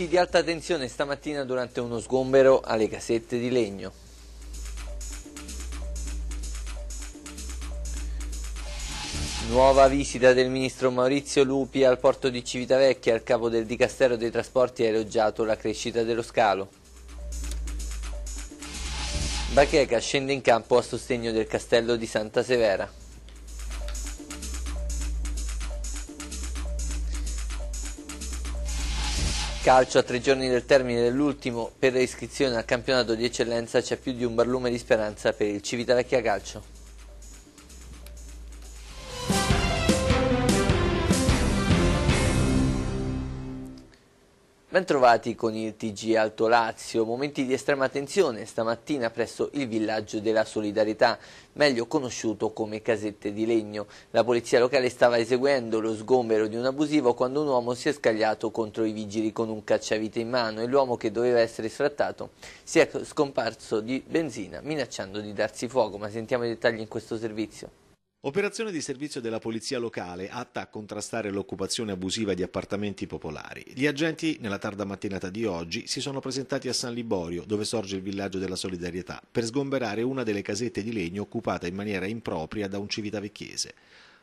Ponti di alta tensione stamattina durante uno sgombero alle casette di legno. Nuova visita del ministro Maurizio Lupi al porto di Civitavecchia, al capo del Dicastero dei Trasporti ha elogiato la crescita dello scalo. Bacheca scende in campo a sostegno del castello di Santa Severa. calcio, a tre giorni del termine dell'ultimo per le iscrizioni al campionato di eccellenza c'è più di un barlume di speranza per il Civitavecchia Calcio. Bentrovati con il TG Alto Lazio, momenti di estrema tensione stamattina presso il villaggio della solidarietà, meglio conosciuto come casette di legno. La polizia locale stava eseguendo lo sgombero di un abusivo quando un uomo si è scagliato contro i vigili con un cacciavite in mano e l'uomo che doveva essere sfrattato si è scomparso di benzina minacciando di darsi fuoco, ma sentiamo i dettagli in questo servizio. Operazione di servizio della polizia locale atta a contrastare l'occupazione abusiva di appartamenti popolari. Gli agenti, nella tarda mattinata di oggi, si sono presentati a San Liborio, dove sorge il villaggio della solidarietà, per sgomberare una delle casette di legno occupata in maniera impropria da un civitavecchiese.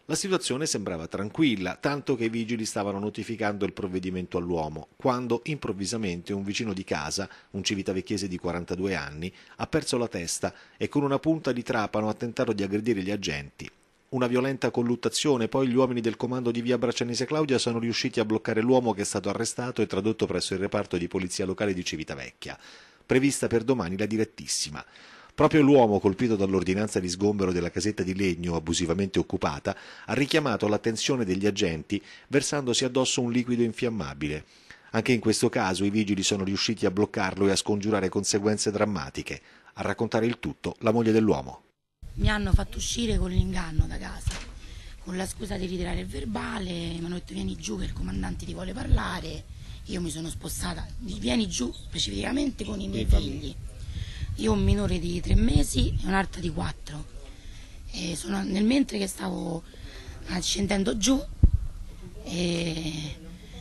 La situazione sembrava tranquilla, tanto che i vigili stavano notificando il provvedimento all'uomo, quando improvvisamente un vicino di casa, un civitavecchiese di 42 anni, ha perso la testa e con una punta di trapano ha tentato di aggredire gli agenti, una violenta colluttazione, poi gli uomini del comando di via Braccianese Claudia sono riusciti a bloccare l'uomo che è stato arrestato e tradotto presso il reparto di polizia locale di Civitavecchia. Prevista per domani la direttissima. Proprio l'uomo colpito dall'ordinanza di sgombero della casetta di legno abusivamente occupata ha richiamato l'attenzione degli agenti versandosi addosso un liquido infiammabile. Anche in questo caso i vigili sono riusciti a bloccarlo e a scongiurare conseguenze drammatiche. A raccontare il tutto la moglie dell'uomo mi hanno fatto uscire con l'inganno da casa, con la scusa di ritirare il verbale, mi hanno detto vieni giù che il comandante ti vuole parlare, io mi sono spostata, vieni giù specificamente con i miei figli, io ho un minore di tre mesi e un'altra di quattro, e sono, nel mentre che stavo scendendo giù e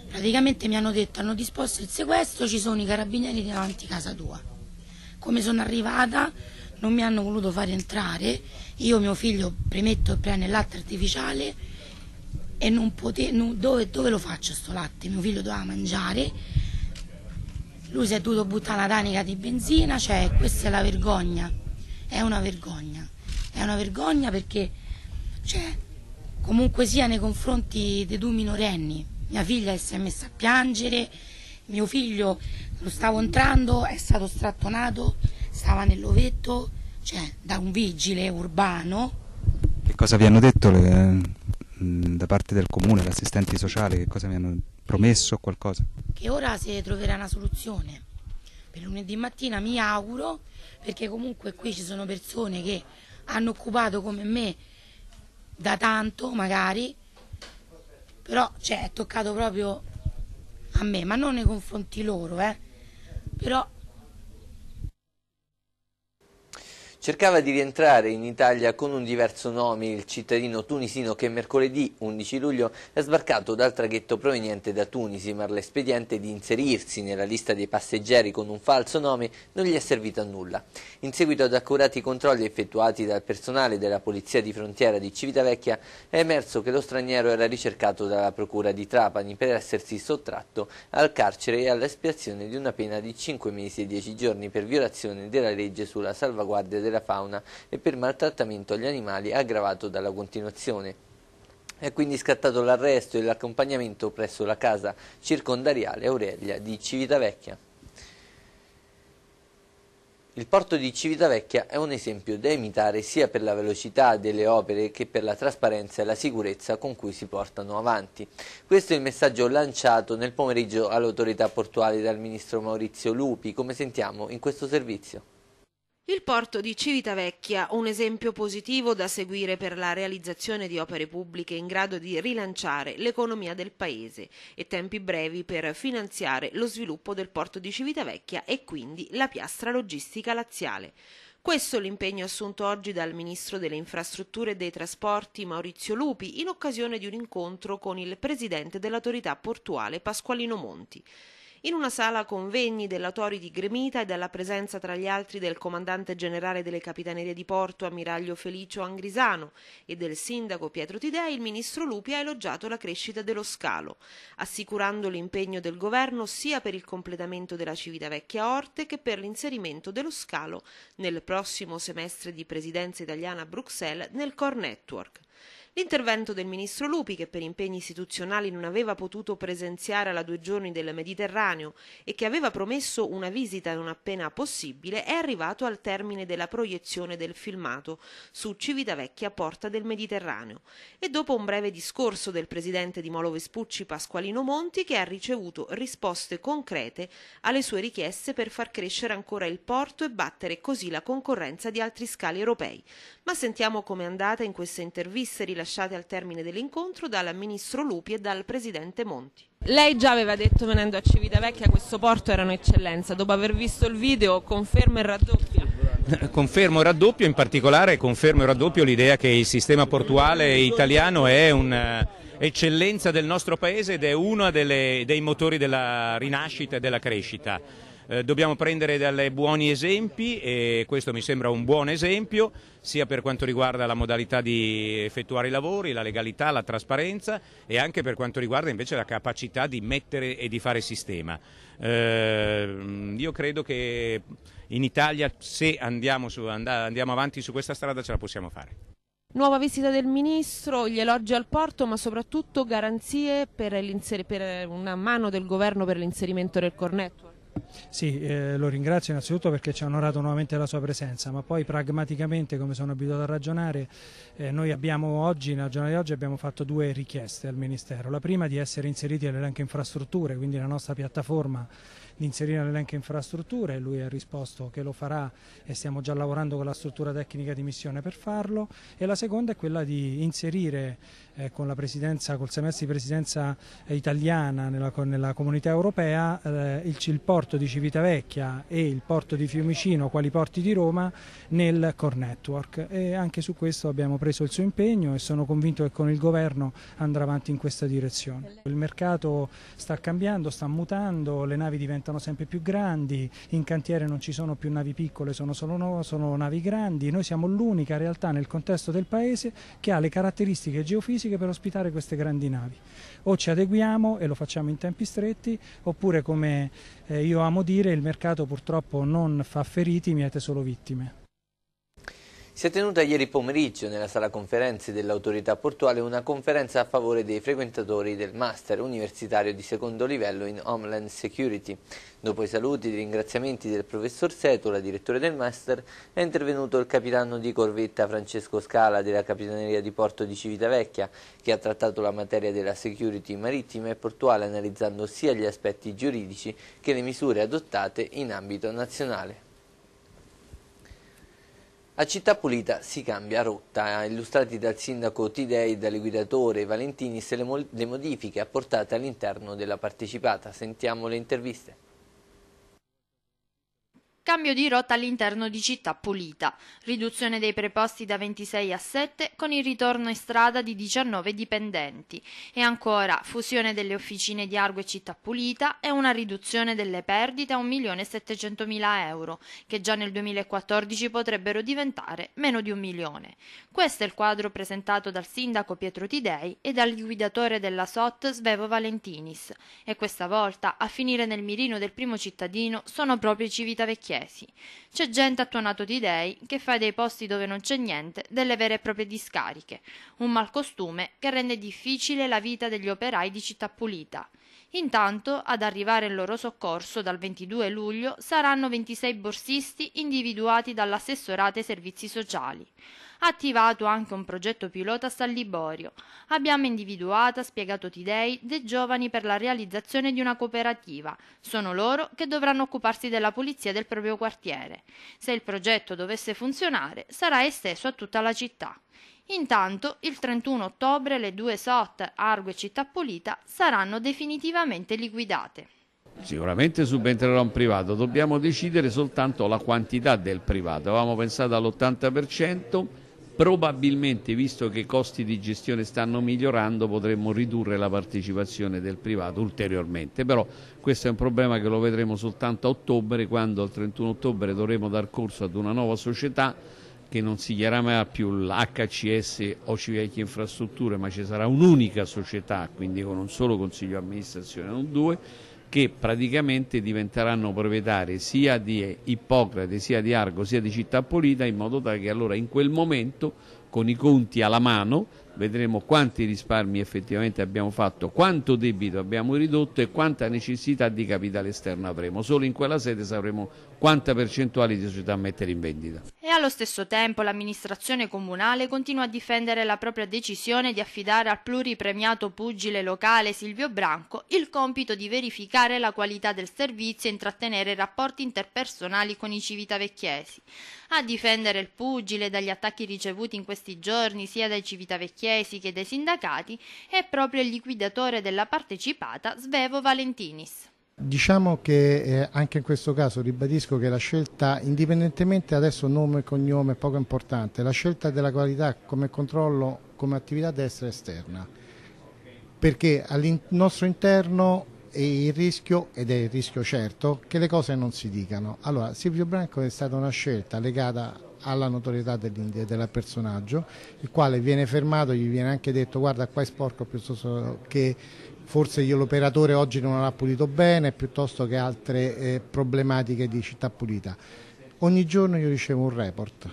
praticamente mi hanno detto hanno disposto il sequestro, ci sono i carabinieri davanti a casa tua. Come sono arrivata non mi hanno voluto far entrare, io mio figlio premetto prende il latte artificiale e non potevo, dove, dove, lo faccio sto latte? Mio figlio doveva mangiare, lui si è dovuto buttare una tanica di benzina, cioè questa è la vergogna, è una vergogna, è una vergogna perché cioè, comunque sia nei confronti dei due minorenni, mia figlia si è messa a piangere, mio figlio lo stavo entrando, è stato strattonato stava nell'ovetto, cioè da un vigile urbano. Che cosa vi hanno detto le, mm, da parte del comune, gli assistenti sociali, che cosa vi hanno promesso qualcosa? Che ora si troverà una soluzione. Per lunedì mattina mi auguro, perché comunque qui ci sono persone che hanno occupato come me da tanto magari, però cioè, è toccato proprio a me, ma non nei confronti loro, eh. però cercava di rientrare in Italia con un diverso nome il cittadino tunisino che mercoledì 11 luglio è sbarcato dal traghetto proveniente da Tunisi, ma l'espediente di inserirsi nella lista dei passeggeri con un falso nome non gli è servito a nulla. In seguito ad accurati controlli effettuati dal personale della Polizia di Frontiera di Civitavecchia è emerso che lo straniero era ricercato dalla Procura di Trapani per essersi sottratto al carcere e all'espiazione di una pena di 5 mesi e 10 giorni per violazione della legge sulla salvaguardia della della fauna e per maltrattamento agli animali aggravato dalla continuazione. È quindi scattato l'arresto e l'accompagnamento presso la casa circondariale Aurelia di Civitavecchia. Il porto di Civitavecchia è un esempio da imitare sia per la velocità delle opere che per la trasparenza e la sicurezza con cui si portano avanti. Questo è il messaggio lanciato nel pomeriggio all'autorità portuale dal ministro Maurizio Lupi, come sentiamo in questo servizio. Il porto di Civitavecchia, un esempio positivo da seguire per la realizzazione di opere pubbliche in grado di rilanciare l'economia del paese e tempi brevi per finanziare lo sviluppo del porto di Civitavecchia e quindi la piastra logistica laziale. Questo l'impegno assunto oggi dal Ministro delle Infrastrutture e dei Trasporti Maurizio Lupi in occasione di un incontro con il Presidente dell'autorità portuale Pasqualino Monti. In una sala convegni della Tori di Gremita e dalla presenza tra gli altri del comandante generale delle Capitanerie di Porto, ammiraglio Felicio Angrisano, e del sindaco Pietro Tidei, il ministro Lupi ha elogiato la crescita dello scalo, assicurando l'impegno del governo sia per il completamento della Civitavecchia Orte che per l'inserimento dello scalo nel prossimo semestre di presidenza italiana a Bruxelles nel core network. L'intervento del ministro Lupi, che per impegni istituzionali non aveva potuto presenziare alla due giorni del Mediterraneo e che aveva promesso una visita non appena possibile, è arrivato al termine della proiezione del filmato su Civitavecchia Porta del Mediterraneo e dopo un breve discorso del presidente di Molo Vespucci Pasqualino Monti che ha ricevuto risposte concrete alle sue richieste per far crescere ancora il porto e battere così la concorrenza di altri scali europei. Ma sentiamo com'è andata in queste interviste rilasciate lasciate al termine dell'incontro dal ministro Lupi e dal presidente Monti. Lei già aveva detto venendo a Civitavecchia questo porto era un'eccellenza, dopo aver visto il video conferma e raddoppia. Eh, confermo e raddoppio, in particolare confermo e raddoppio l'idea che il sistema portuale italiano è un'eccellenza eh, del nostro paese ed è uno delle, dei motori della rinascita e della crescita. Eh, dobbiamo prendere dai buoni esempi e questo mi sembra un buon esempio sia per quanto riguarda la modalità di effettuare i lavori, la legalità, la trasparenza e anche per quanto riguarda invece la capacità di mettere e di fare sistema. Eh, io credo che in Italia se andiamo, su, andiamo avanti su questa strada ce la possiamo fare. Nuova visita del Ministro, gli elogi al porto, ma soprattutto garanzie per, per una mano del Governo per l'inserimento del Core Network. Sì, eh, lo ringrazio innanzitutto perché ci ha onorato nuovamente la sua presenza, ma poi pragmaticamente, come sono abituato a ragionare, eh, noi abbiamo oggi, nella giornata di oggi, abbiamo fatto due richieste al Ministero. La prima di essere inseriti all'elenco infrastrutture, quindi la nostra piattaforma di inserire nell'elenco infrastrutture, lui ha risposto che lo farà e stiamo già lavorando con la struttura tecnica di missione per farlo e la seconda è quella di inserire eh, con la presidenza, col semestre di presidenza italiana nella, nella comunità europea eh, il, il porto porto di Civitavecchia e il porto di Fiumicino, quali porti di Roma, nel core network e anche su questo abbiamo preso il suo impegno e sono convinto che con il governo andrà avanti in questa direzione. Il mercato sta cambiando, sta mutando, le navi diventano sempre più grandi, in cantiere non ci sono più navi piccole, sono solo no, sono navi grandi, noi siamo l'unica realtà nel contesto del paese che ha le caratteristiche geofisiche per ospitare queste grandi navi. O ci adeguiamo e lo facciamo in tempi stretti oppure come eh, io amo dire che il mercato purtroppo non fa feriti, miete solo vittime. Si è tenuta ieri pomeriggio nella sala conferenze dell'autorità portuale una conferenza a favore dei frequentatori del master universitario di secondo livello in Homeland Security. Dopo i saluti e i ringraziamenti del professor Setola, direttore del master, è intervenuto il capitano di corvetta Francesco Scala della Capitaneria di Porto di Civitavecchia, che ha trattato la materia della security marittima e portuale analizzando sia gli aspetti giuridici che le misure adottate in ambito nazionale. A Città Pulita si cambia rotta, illustrati dal sindaco Tidei e dall'eguidatore Valentinis le, le modifiche apportate all'interno della partecipata. Sentiamo le interviste. Cambio di rotta all'interno di Città Pulita, riduzione dei preposti da 26 a 7 con il ritorno in strada di 19 dipendenti e ancora fusione delle officine di Argo e Città Pulita e una riduzione delle perdite a 1.700.000 euro che già nel 2014 potrebbero diventare meno di un milione. Questo è il quadro presentato dal sindaco Pietro Tidei e dal guidatore della SOT Svevo Valentinis e questa volta a finire nel mirino del primo cittadino sono proprio Civitavecchia chiesi. C'è gente attuonato di dei che fa dei posti dove non c'è niente delle vere e proprie discariche, un malcostume che rende difficile la vita degli operai di città pulita. Intanto, ad arrivare in loro soccorso dal 22 luglio saranno 26 borsisti individuati ai servizi sociali. Attivato anche un progetto pilota a San Liborio. Abbiamo individuato, spiegato Tidei, dei giovani per la realizzazione di una cooperativa. Sono loro che dovranno occuparsi della pulizia del proprio quartiere. Se il progetto dovesse funzionare, sarà esteso a tutta la città. Intanto, il 31 ottobre le due SOT Argo e Città Pulita saranno definitivamente liquidate. Sicuramente subentrerà un privato, dobbiamo decidere soltanto la quantità del privato, avevamo pensato all'80%, probabilmente visto che i costi di gestione stanno migliorando potremmo ridurre la partecipazione del privato ulteriormente, però questo è un problema che lo vedremo soltanto a ottobre quando al 31 ottobre dovremo dar corso ad una nuova società che non si chiamerà più l'HCS o Ocivecchia Infrastrutture, ma ci sarà un'unica società, quindi con un solo consiglio di amministrazione, non due, che praticamente diventeranno proprietari sia di Ippocrate, sia di Argo, sia di Città Polita, in modo tale che allora in quel momento, con i conti alla mano, vedremo quanti risparmi effettivamente abbiamo fatto, quanto debito abbiamo ridotto e quanta necessità di capitale esterno avremo. Solo in quella sede sapremo quanta percentuale di società mettere in vendita e allo stesso tempo l'amministrazione comunale continua a difendere la propria decisione di affidare al pluripremiato pugile locale Silvio Branco il compito di verificare la qualità del servizio e intrattenere rapporti interpersonali con i civitavecchiesi. A difendere il pugile dagli attacchi ricevuti in questi giorni sia dai civitavecchiesi che dai sindacati è proprio il liquidatore della partecipata Svevo Valentinis. Diciamo che eh, anche in questo caso ribadisco che la scelta, indipendentemente adesso nome e cognome, è poco importante, la scelta della qualità come controllo, come attività deve essere esterna, perché al nostro interno è il rischio, ed è il rischio certo, che le cose non si dicano. Allora, Silvio Branco è stata una scelta legata alla notorietà del personaggio, il quale viene fermato, gli viene anche detto guarda qua è sporco piuttosto che forse l'operatore oggi non l'ha pulito bene piuttosto che altre eh, problematiche di città pulita. Ogni giorno io ricevo un report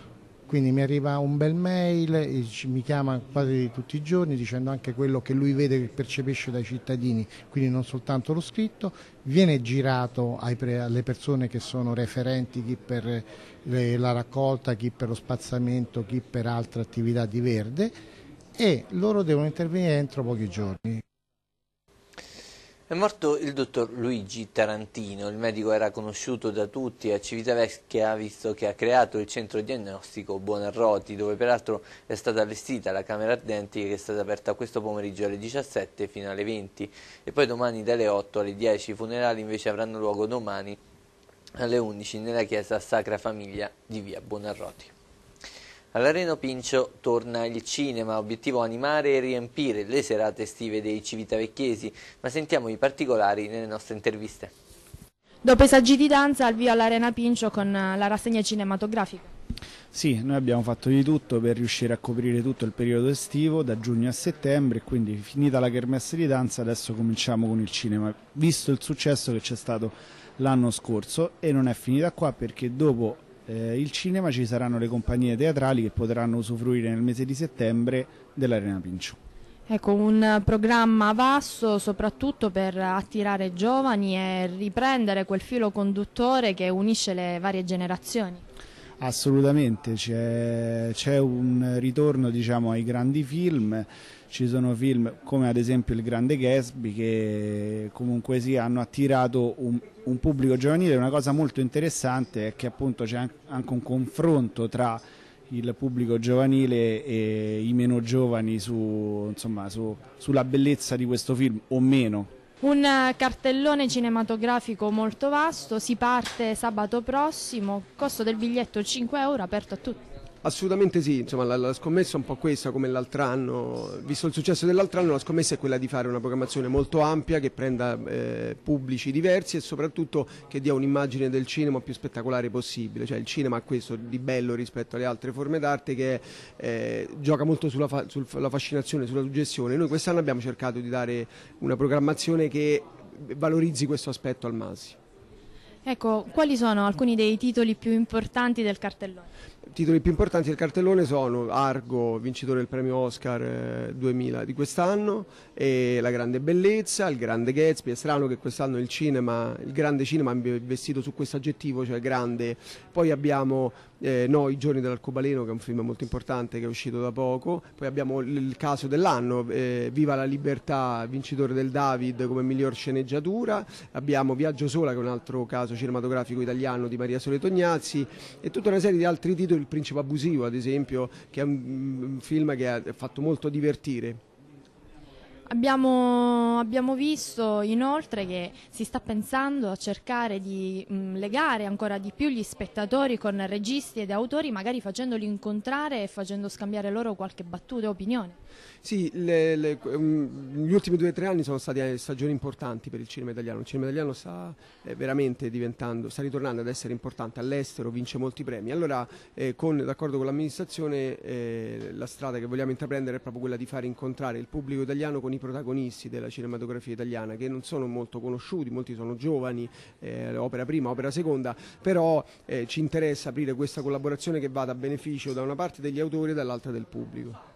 quindi mi arriva un bel mail, mi chiama quasi tutti i giorni dicendo anche quello che lui vede e percepisce dai cittadini, quindi non soltanto lo scritto, viene girato pre, alle persone che sono referenti, chi per le, la raccolta, chi per lo spazzamento, chi per altre attività di verde e loro devono intervenire entro pochi giorni. È morto il dottor Luigi Tarantino, il medico era conosciuto da tutti a Civitavecchia visto che ha creato il centro diagnostico Buonarroti dove peraltro è stata allestita la camera ardenti che è stata aperta questo pomeriggio alle 17 fino alle 20 e poi domani dalle 8 alle 10. I funerali invece avranno luogo domani alle 11 nella chiesa Sacra Famiglia di via Buonarroti. All'Areno Pincio torna il cinema, obiettivo animare e riempire le serate estive dei civitavecchiesi, ma sentiamo i particolari nelle nostre interviste. Dopo i saggi di danza, al via all'Arena Pincio con eh, la rassegna cinematografica. Sì, noi abbiamo fatto di tutto per riuscire a coprire tutto il periodo estivo da giugno a settembre, e quindi finita la kermesse di danza adesso cominciamo con il cinema, visto il successo che c'è stato l'anno scorso e non è finita qua perché dopo eh, il cinema ci saranno le compagnie teatrali che potranno usufruire nel mese di settembre dell'Arena Pinciù. Ecco, un programma vasto soprattutto per attirare giovani e riprendere quel filo conduttore che unisce le varie generazioni. Assolutamente, c'è un ritorno diciamo, ai grandi film, ci sono film come ad esempio Il Grande Gatsby che comunque sì, hanno attirato un, un, pubblico giovanile. Una cosa molto interessante è che appunto c'è anche un confronto tra il pubblico giovanile e i meno giovani su, insomma, su, sulla bellezza di questo film o meno. Un eh, cartellone cinematografico molto vasto, si parte sabato prossimo, costo del biglietto 5 euro, aperto a tutti. Assolutamente sì, insomma la, la scommessa è un po' questa come l'altro anno, visto il successo dell'altro anno la scommessa è quella di fare una programmazione molto ampia che prenda eh, pubblici diversi e soprattutto che dia un'immagine del cinema più spettacolare possibile, cioè il cinema ha questo di bello rispetto alle altre forme d'arte che eh, gioca molto sulla, fa, sulla fascinazione, sulla suggestione, noi quest'anno abbiamo cercato di dare una programmazione che valorizzi questo aspetto al massimo. Ecco, quali sono alcuni dei titoli più importanti del cartellone? I titoli più importanti del cartellone sono Argo, vincitore del premio Oscar 2000 eh, di quest'anno, La Grande Bellezza, Il Grande Gatsby. È strano che quest'anno il cinema, il grande cinema abbia investito su questo aggettivo, cioè grande. Poi abbiamo eh, No, i giorni dell'arcobaleno che è un film molto importante che è uscito da poco, poi abbiamo il caso dell'anno, eh, Viva la libertà, vincitore del David come miglior sceneggiatura, abbiamo Viaggio Sola che è un altro caso cinematografico italiano di Maria Sole Tognazzi e tutta una serie di altri titoli, Il principe abusivo ad esempio, che è un, un film che ha fatto molto divertire. Abbiamo, abbiamo, visto inoltre che si sta pensando a cercare di mh, mm, legare ancora di più gli spettatori con registi ed autori, magari facendoli incontrare e facendo scambiare loro qualche battuta o opinione. Sì, le, le, um, gli ultimi due o tre anni sono stati eh, stagioni importanti per il cinema italiano. Il cinema italiano sta eh, veramente diventando, sta ritornando ad essere importante all'estero, vince molti premi. Allora, eh, d'accordo con l'amministrazione, eh, la strada che vogliamo intraprendere è proprio quella di far incontrare il pubblico italiano con i protagonisti della cinematografia italiana che non sono molto conosciuti, molti sono giovani, eh, opera prima, opera seconda, però eh, ci interessa aprire questa collaborazione che vada a beneficio da una parte degli autori e dall'altra del pubblico.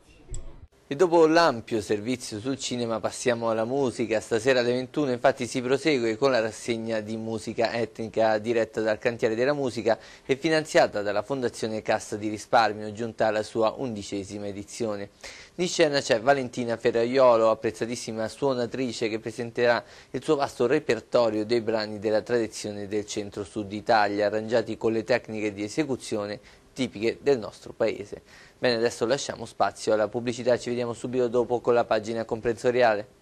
E dopo l'ampio servizio sul cinema passiamo alla musica. Stasera alle 21 infatti si prosegue con la rassegna di musica etnica diretta dal Cantiere della Musica e finanziata dalla Fondazione Cassa di Risparmio, giunta alla sua undicesima edizione. Di scena c'è Valentina Ferraiolo, apprezzatissima suonatrice che presenterà il suo vasto repertorio dei brani della tradizione del centro-sud Italia, arrangiati con le tecniche di esecuzione tipiche del nostro paese. Bene, adesso lasciamo spazio alla pubblicità, ci vediamo subito dopo con la pagina comprensoriale.